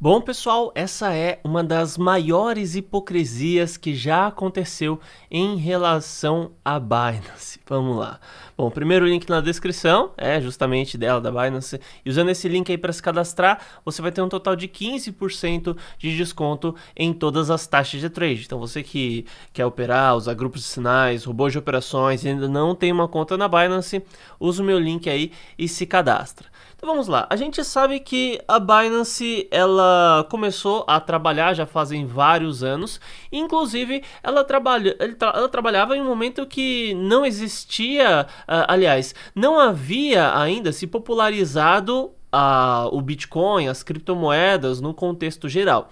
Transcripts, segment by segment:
Bom, pessoal, essa é uma das maiores hipocrisias que já aconteceu em relação à Binance. Vamos lá. Bom, primeiro link na descrição, é justamente dela, da Binance. E usando esse link aí para se cadastrar, você vai ter um total de 15% de desconto em todas as taxas de trade. Então, você que quer operar, usar grupos de sinais, robôs de operações e ainda não tem uma conta na Binance, usa o meu link aí e se cadastra. Então vamos lá. A gente sabe que a Binance ela começou a trabalhar já fazem vários anos. Inclusive, ela, trabalha, ela trabalhava em um momento que não existia, ah, aliás, não havia ainda se popularizado o Bitcoin, as criptomoedas no contexto geral.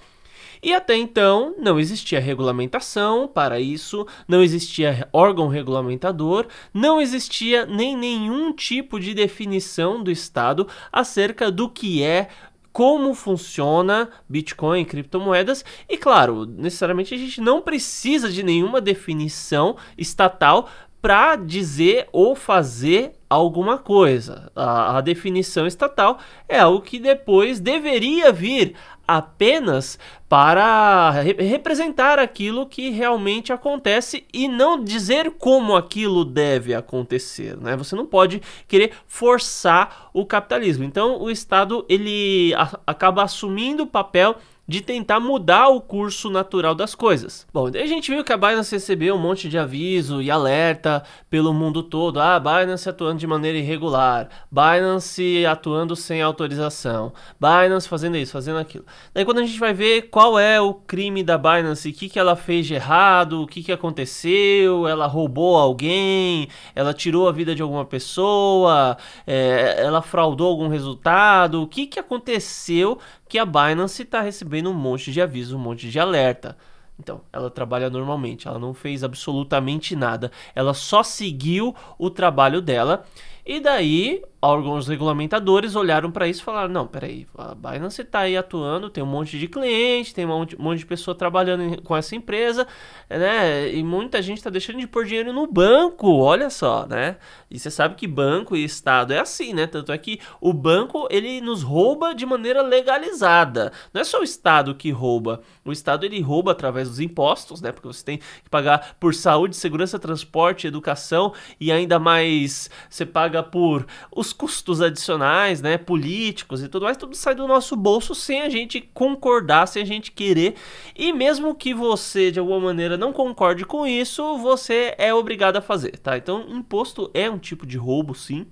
E até então não existia regulamentação para isso, não existia órgão regulamentador, não existia nem nenhum tipo de definição do Estado acerca do que é como funciona Bitcoin, criptomoedas, e claro, necessariamente a gente não precisa de nenhuma definição estatal para dizer ou fazer alguma coisa. A, a, definição estatal é algo que depois deveria vir apenas para re representar aquilo que realmente acontece e não dizer como aquilo deve acontecer, né? Você não pode querer forçar o capitalismo. Então, o Estado ele acaba assumindo o papel de tentar mudar o curso natural das coisas. Bom, daí a gente viu que a Binance recebeu um monte de aviso e alerta pelo mundo todo. Ah, Binance atuando de maneira irregular, Binance atuando sem autorização, Binance fazendo isso, fazendo aquilo. Daí quando a gente vai ver qual é o crime da Binance, o que, que ela fez de errado, o que, que aconteceu, ela roubou alguém, ela tirou a vida de alguma pessoa, é, ela fraudou algum resultado, o que, que aconteceu que a Binance está recebendo recebendo um monte de aviso, um monte de alerta. Então, ela trabalha normalmente, ela não fez absolutamente nada, ela só seguiu o trabalho dela. E daí órgãos regulamentadores olharam para isso e falaram: não, peraí, a Binance está aí atuando, tem um monte de cliente, tem um monte de pessoa trabalhando em, com essa empresa, né? E muita gente está deixando de pôr dinheiro no banco, olha só, né? E você sabe que banco e Estado é assim, né? Tanto é que o banco ele nos rouba de maneira legalizada. Não é só o Estado que rouba, o Estado ele rouba através dos impostos, né? Porque você tem que pagar por saúde, segurança, transporte, educação e ainda mais você paga por os custos adicionais, né, políticos e tudo mais, tudo sai do nosso bolso sem a gente concordar, sem a gente querer. E mesmo que você de alguma maneira não concorde com isso, você é obrigado a fazer, tá? Então, imposto é um tipo de roubo, sim.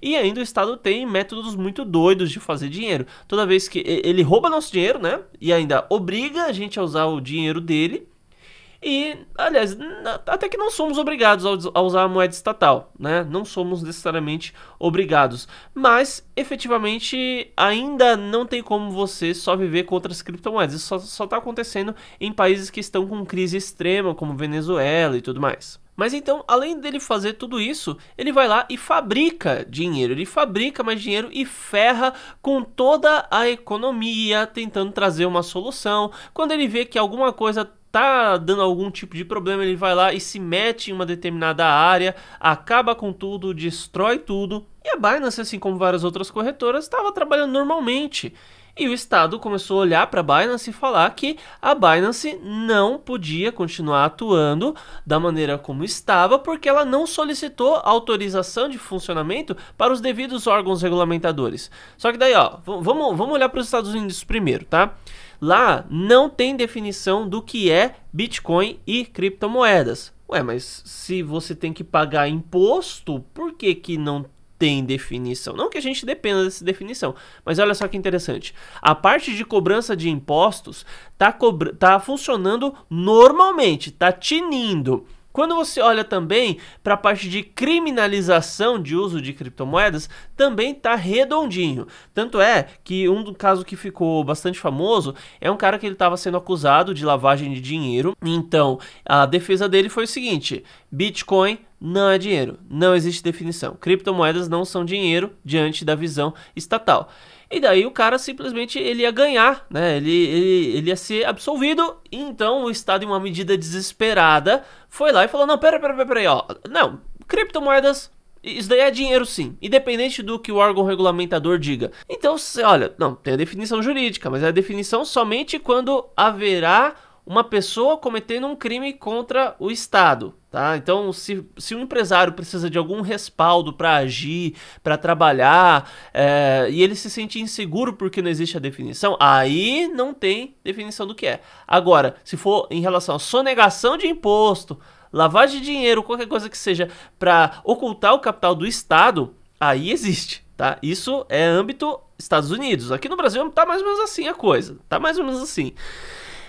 E ainda o Estado tem métodos muito doidos de fazer dinheiro. Toda vez que ele rouba nosso dinheiro, né? E ainda obriga a gente a usar o dinheiro dele e, aliás, até que não somos obrigados a usar a moeda estatal, né? Não somos necessariamente obrigados. Mas, efetivamente, ainda não tem como você só viver com outras criptomoedas. Isso só está acontecendo em países que estão com crise extrema, como Venezuela e tudo mais. Mas então, além dele fazer tudo isso, ele vai lá e fabrica dinheiro. Ele fabrica mais dinheiro e ferra com toda a economia, tentando trazer uma solução. Quando ele vê que alguma coisa tá dando algum tipo de problema, ele vai lá e se mete em uma determinada área, acaba com tudo, destrói tudo. E a Binance, assim como várias outras corretoras, estava trabalhando normalmente. E o Estado começou a olhar para a Binance e falar que a Binance não podia continuar atuando da maneira como estava, porque ela não solicitou autorização de funcionamento para os devidos órgãos regulamentadores. Só que daí, ó, vamos, vamos olhar para os Estados Unidos primeiro, tá? Lá não tem definição do que é Bitcoin e criptomoedas. Ué, mas se você tem que pagar imposto, por que, que não tem definição. Não que a gente dependa dessa definição, mas olha só que interessante. A parte de cobrança de impostos tá, tá funcionando normalmente, tá tinindo. Quando você olha também para a parte de criminalização de uso de criptomoedas, também tá redondinho. Tanto é que um caso que ficou bastante famoso é um cara que ele estava sendo acusado de lavagem de dinheiro. Então, a defesa dele foi o seguinte: Bitcoin não é dinheiro, não existe definição. Criptomoedas não são dinheiro diante da visão estatal. E daí o cara simplesmente ele ia ganhar, né? Ele, ele, ele ia ser absolvido. Então o Estado, em uma medida desesperada, foi lá e falou: não, pera, pera, pera, pera ó. Não, criptomoedas isso daí é dinheiro sim, independente do que o órgão regulamentador diga. Então, olha, não, tem a definição jurídica, mas é a definição somente quando haverá uma pessoa cometendo um crime contra o Estado. Tá? Então, se, se um empresário precisa de algum respaldo para agir, para trabalhar, é, e ele se sente inseguro porque não existe a definição, aí não tem definição do que é. Agora, se for em relação à sonegação de imposto, lavagem de dinheiro, qualquer coisa que seja para ocultar o capital do Estado, aí existe. Tá? Isso é âmbito Estados Unidos. Aqui no Brasil está mais ou menos assim a coisa. está mais ou menos assim.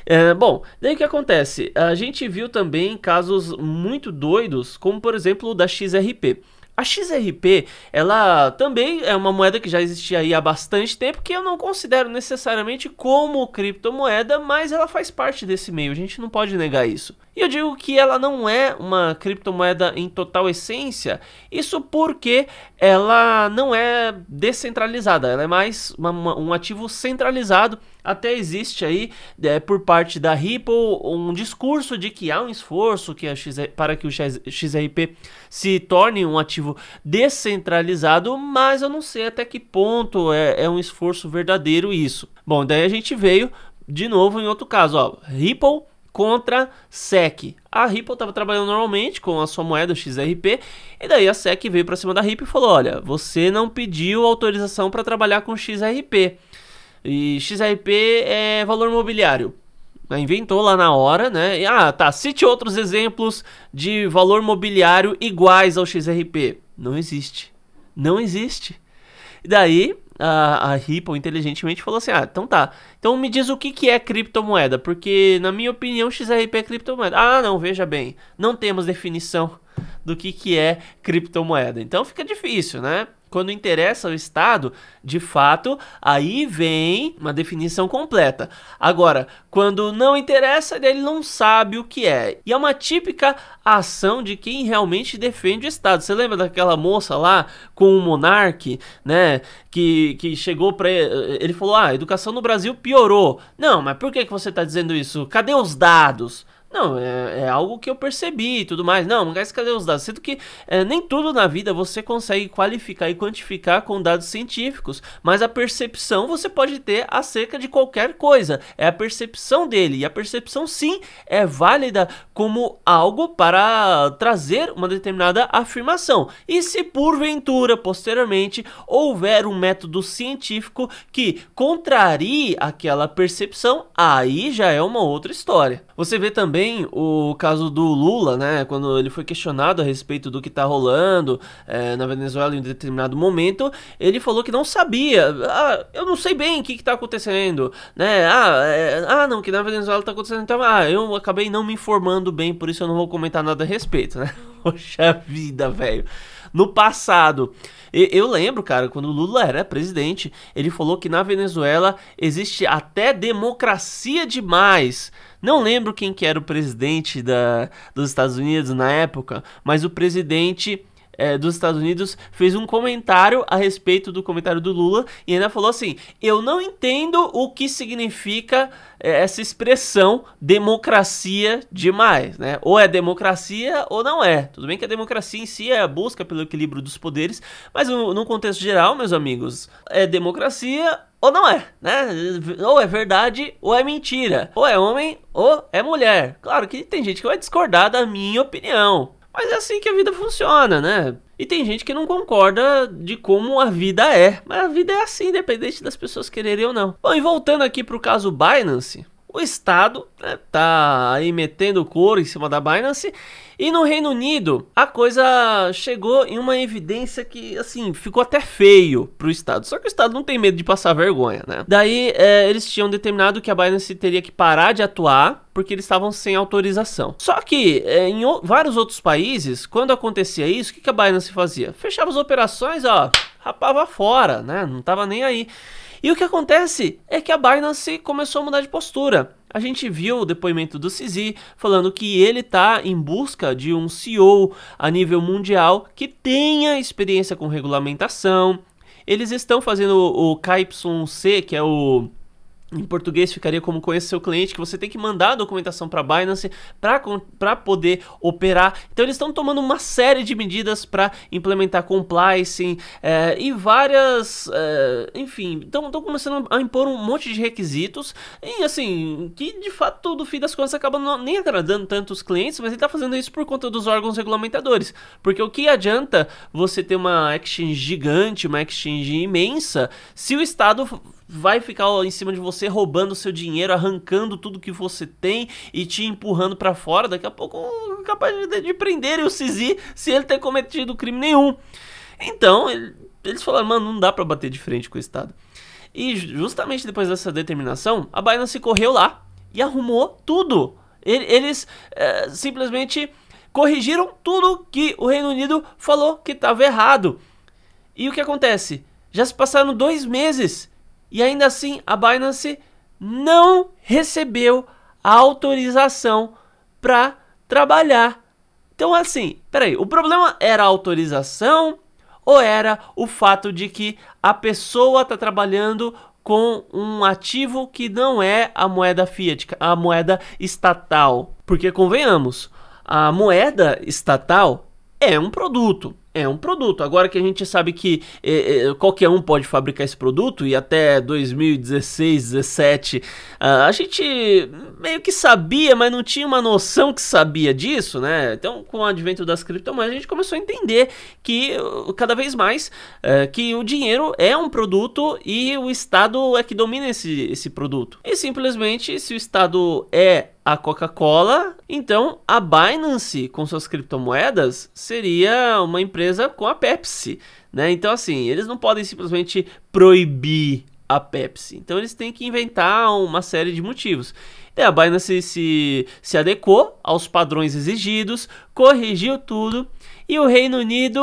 É, bom, daí o que acontece? A gente viu também casos muito doidos, como por exemplo o da XRP. A XRP, ela também é uma moeda que já existia aí há bastante tempo, que eu não considero necessariamente como criptomoeda, mas ela faz parte desse meio, a gente não pode negar isso. E eu digo que ela não é uma criptomoeda em total essência, isso porque ela não é descentralizada, ela é mais uma, uma, um ativo centralizado. Até existe aí, é, por parte da Ripple, um discurso de que há um esforço que XR, para que o XRP se torne um ativo descentralizado, mas eu não sei até que ponto é, é um esforço verdadeiro isso. Bom, daí a gente veio de novo em outro caso, ó, Ripple contra SEC. A Ripple estava trabalhando normalmente com a sua moeda XRP, e daí a SEC veio para cima da Ripple e falou: "Olha, você não pediu autorização para trabalhar com XRP". E XRP é valor imobiliário. Né, inventou lá na hora, né? E, ah, tá. Cite outros exemplos de valor mobiliário iguais ao XRP. Não existe. Não existe. E daí a, a Ripple inteligentemente falou assim: ah, então tá. Então me diz o que, que é criptomoeda, porque na minha opinião XRP é criptomoeda. Ah, não, veja bem, não temos definição do que, que é criptomoeda. Então fica difícil, né? quando interessa ao Estado, de fato, aí vem uma definição completa. Agora, quando não interessa, ele não sabe o que é. E é uma típica ação de quem realmente defende o Estado. Você lembra daquela moça lá com o monarque, né? Que, que chegou para ele, falou: ah, a educação no Brasil piorou. Não, mas por que, que você está dizendo isso? Cadê os dados? Não, é, é algo que eu percebi e tudo mais. Não, mas cadê os dados? Sendo que é, nem tudo na vida você consegue qualificar e quantificar com dados científicos, mas a percepção você pode ter acerca de qualquer coisa. É a percepção dele. E a percepção, sim, é válida como algo para trazer uma determinada afirmação. E se porventura, posteriormente, houver um método científico que contrarie aquela percepção, aí já é uma outra história. Você vê também também o caso do Lula, né? Quando ele foi questionado a respeito do que está rolando é, na Venezuela em um determinado momento, ele falou que não sabia. Ah, eu não sei bem o que está acontecendo, né? Ah, é, ah, não, que na Venezuela está acontecendo. Então, ah, eu acabei não me informando bem, por isso eu não vou comentar nada a respeito, né? Poxa vida, velho no passado. eu lembro, cara, quando o Lula era presidente, ele falou que na Venezuela existe até democracia demais. Não lembro quem que era o presidente da, dos Estados Unidos na época, mas o presidente é, dos Estados Unidos fez um comentário a respeito do comentário do Lula e ainda falou assim: Eu não entendo o que significa eh, essa expressão democracia demais, né? Ou é democracia ou não é. Tudo bem que a democracia em si é a busca pelo equilíbrio dos poderes, mas no, no contexto geral, meus amigos, é democracia ou não é, né? Ou é verdade ou é mentira. Ou é homem ou é mulher. Claro que tem gente que vai discordar da minha opinião. Mas é assim que a vida funciona, né? E tem gente que não concorda de como a vida é. Mas a vida é assim, independente das pessoas quererem ou não. Bom, e voltando aqui para o caso Binance, o Estado está né, tá aí metendo couro em cima da Binance. E no Reino Unido, a coisa chegou em uma evidência que, assim, ficou até feio pro Estado. Só que o Estado não tem medo de passar vergonha, né? Daí, é, eles tinham determinado que a Binance teria que parar de atuar porque eles estavam sem autorização. Só que é, em o, vários outros países, quando acontecia isso, o que, que a Binance fazia? Fechava as operações, ó, rapava fora, né? Não tava nem aí. E o que acontece é que a Binance começou a mudar de postura. A gente viu o depoimento do CZ falando que ele está em busca de um CEO a nível mundial que tenha experiência com regulamentação. Eles estão fazendo o KYC, que é o em português ficaria como conhecer seu cliente, que você tem que mandar a documentação para a Binance para poder operar. Então eles estão tomando uma série de medidas para implementar compliance é, e várias, é, enfim, estão começando a impor um monte de requisitos e assim, que de fato do fim das contas acaba não, nem agradando tanto os clientes, mas ele está fazendo isso por conta dos órgãos regulamentadores, porque o que adianta você ter uma exchange gigante, uma exchange imensa, se o Estado vai ficar em cima de você roubando seu dinheiro, arrancando tudo que você tem e te empurrando para fora. Daqui a pouco capaz de, de prender o Sisi se ele ter cometido crime nenhum. Então, ele, eles falaram, mano, não dá para bater de frente com o Estado. E justamente depois dessa determinação, a Binance correu lá e arrumou tudo. Eles é, simplesmente corrigiram tudo que o Reino Unido falou que estava errado. E o que acontece? Já se passaram dois meses e ainda assim, a Binance não recebeu a autorização para trabalhar. Então, assim, peraí, o problema era a autorização ou era o fato de que a pessoa está trabalhando com um ativo que não é a moeda fiat, a moeda estatal? Porque, convenhamos, a moeda estatal é um produto. É um produto. Agora que a gente sabe que é, é, qualquer um pode fabricar esse produto e até 2016, 17, a, a gente meio que sabia, mas não tinha uma noção que sabia disso, né? Então, com o advento das criptomoedas, a gente começou a entender que uh, cada vez mais é, que o dinheiro é um produto e o Estado é que domina esse, esse produto. E simplesmente, se o Estado é a Coca-Cola. Então, a Binance, com suas criptomoedas, seria uma empresa com a Pepsi, né? Então, assim, eles não podem simplesmente proibir a Pepsi. Então, eles têm que inventar uma série de motivos. E então, a Binance se, se adequou aos padrões exigidos, corrigiu tudo e o Reino Unido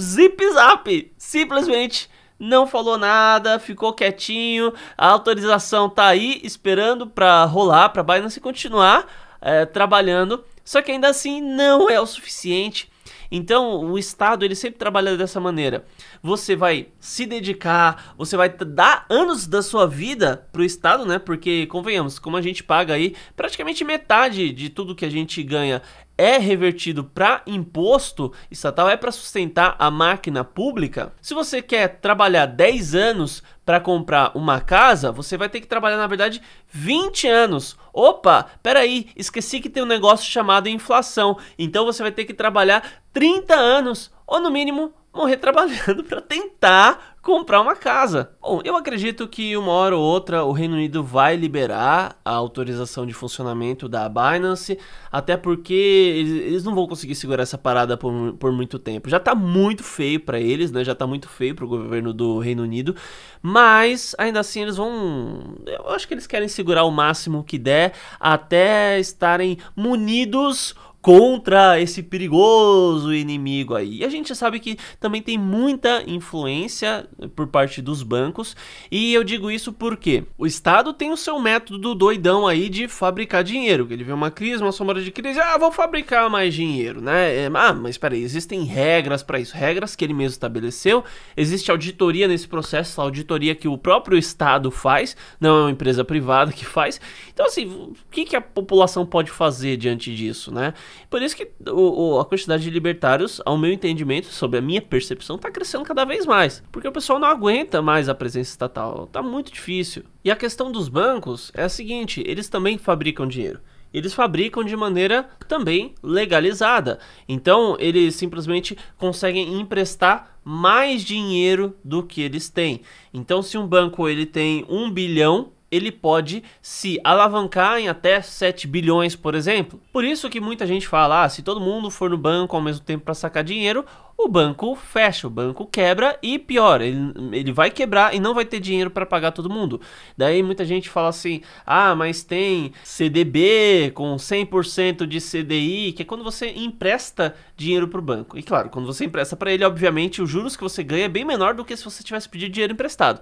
zip zap, simplesmente não falou nada, ficou quietinho, a autorização tá aí esperando para rolar, para Binance continuar é, trabalhando, só que ainda assim não é o suficiente. Então, o Estado ele sempre trabalha dessa maneira. Você vai se dedicar, você vai dar anos da sua vida pro Estado, né? Porque, convenhamos, como a gente paga aí, praticamente metade de tudo que a gente ganha é revertido para imposto estatal é para sustentar a máquina pública. Se você quer trabalhar 10 anos para comprar uma casa, você vai ter que trabalhar, na verdade, 20 anos. Opa, peraí, esqueci que tem um negócio chamado inflação. Então você vai ter que trabalhar 30 anos, ou no mínimo morrer trabalhando para tentar comprar uma casa. Bom, eu acredito que uma hora ou outra o Reino Unido vai liberar a autorização de funcionamento da Binance, até porque eles, não vão conseguir segurar essa parada por, por muito tempo. Já tá muito feio para eles, né? Já tá muito feio para o governo do Reino Unido, mas ainda assim eles vão, eu acho que eles querem segurar o máximo que der até estarem munidos contra esse perigoso inimigo aí. E a gente sabe que também tem muita influência eh, por parte dos bancos, e eu digo isso porque o Estado tem o seu método doidão aí de fabricar dinheiro, que ele vê uma crise, uma sombra de crise, ah, vou fabricar mais dinheiro, né? É, ah, mas peraí, existem regras para isso, regras que ele mesmo estabeleceu, existe auditoria nesse processo, a auditoria que o próprio Estado faz, não é uma empresa privada que faz. Então, assim, o que, que a população pode fazer diante disso, né? Por isso que o, o, a quantidade de libertários, ao meu entendimento, sob a minha percepção, está crescendo cada vez mais. Porque o pessoal não aguenta mais a presença estatal. Tá muito difícil. E a questão dos bancos é a seguinte: eles também fabricam dinheiro eles fabricam de maneira também legalizada. Então, eles simplesmente conseguem emprestar mais dinheiro do que eles têm. Então, se um banco ele tem um bilhão ele pode se alavancar em até 7 bilhões, por exemplo. Por isso que muita gente fala, ah, se todo mundo for no banco ao mesmo tempo para sacar dinheiro, o banco fecha, o banco quebra e pior, ele, ele vai quebrar e não vai ter dinheiro para pagar todo mundo. Daí muita gente fala assim: ah, mas tem CDB com 100% de CDI, que é quando você empresta dinheiro para o banco. E claro, quando você empresta para ele, obviamente, os juros que você ganha é bem menor do que se você tivesse pedido dinheiro emprestado.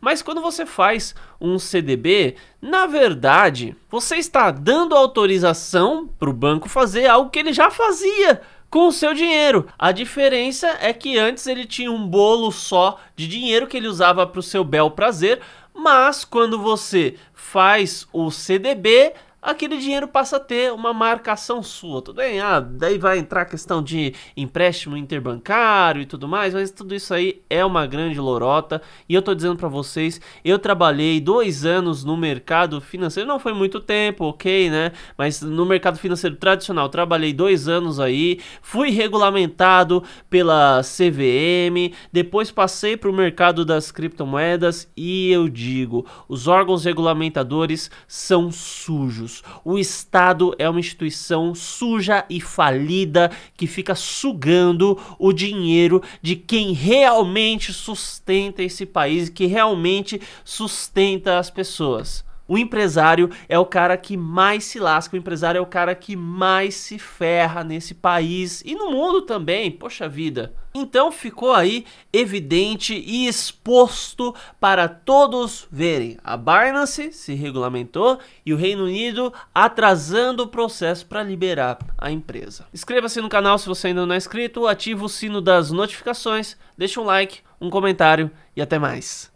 Mas quando você faz um CDB, na verdade, você está dando autorização para o banco fazer algo que ele já fazia com o seu dinheiro. A diferença é que antes ele tinha um bolo só de dinheiro que ele usava para o seu bel prazer, mas quando você faz o CDB, aquele dinheiro passa a ter uma marcação sua, tudo bem? Ah, daí vai entrar a questão de empréstimo interbancário e tudo mais, mas tudo isso aí é uma grande lorota. E eu tô dizendo para vocês, eu trabalhei dois anos no mercado financeiro, não foi muito tempo, ok, né? Mas no mercado financeiro tradicional, trabalhei dois anos aí, fui regulamentado pela CVM, depois passei para o mercado das criptomoedas e eu digo, os órgãos regulamentadores são sujos todos. O Estado é uma instituição suja e falida que fica sugando o dinheiro de quem realmente sustenta esse país, que realmente sustenta as pessoas. O empresário é o cara que mais se lasca, o empresário é o cara que mais se ferra nesse país e no mundo também, poxa vida. Então ficou aí evidente e exposto para todos verem. A Binance se regulamentou e o Reino Unido atrasando o processo para liberar a empresa. Inscreva-se no canal se você ainda não é inscrito, ativa o sino das notificações, deixa um like, um comentário e até mais.